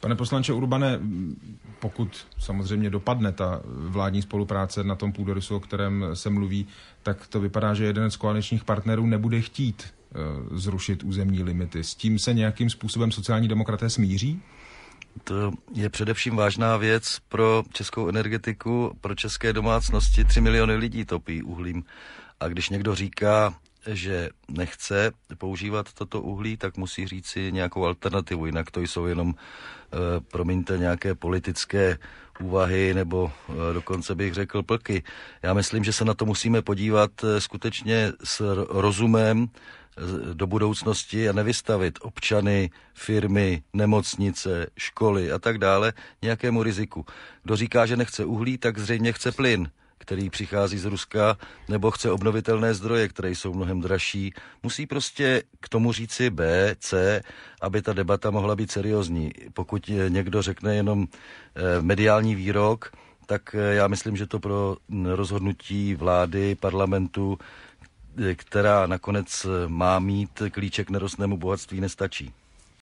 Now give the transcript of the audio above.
Pane poslanče Urbane, pokud samozřejmě dopadne ta vládní spolupráce na tom půdorysu, o kterém se mluví, tak to vypadá, že jeden z koaličních partnerů nebude chtít e, zrušit územní limity. S tím se nějakým způsobem sociální demokraté smíří? To je především vážná věc pro českou energetiku, pro české domácnosti. Tři miliony lidí topí uhlím. A když někdo říká, že nechce používat toto uhlí, tak musí říct si nějakou alternativu, jinak to jsou jenom, eh, promiňte, nějaké politické úvahy nebo eh, dokonce bych řekl plky. Já myslím, že se na to musíme podívat eh, skutečně s rozumem do budoucnosti a nevystavit občany, firmy, nemocnice, školy a tak dále nějakému riziku. Kdo říká, že nechce uhlí, tak zřejmě chce plyn který přichází z Ruska, nebo chce obnovitelné zdroje, které jsou mnohem dražší, musí prostě k tomu říci B, C, aby ta debata mohla být seriózní. Pokud někdo řekne jenom eh, mediální výrok, tak eh, já myslím, že to pro rozhodnutí vlády, parlamentu, eh, která nakonec má mít klíček nerostnému bohatství, nestačí.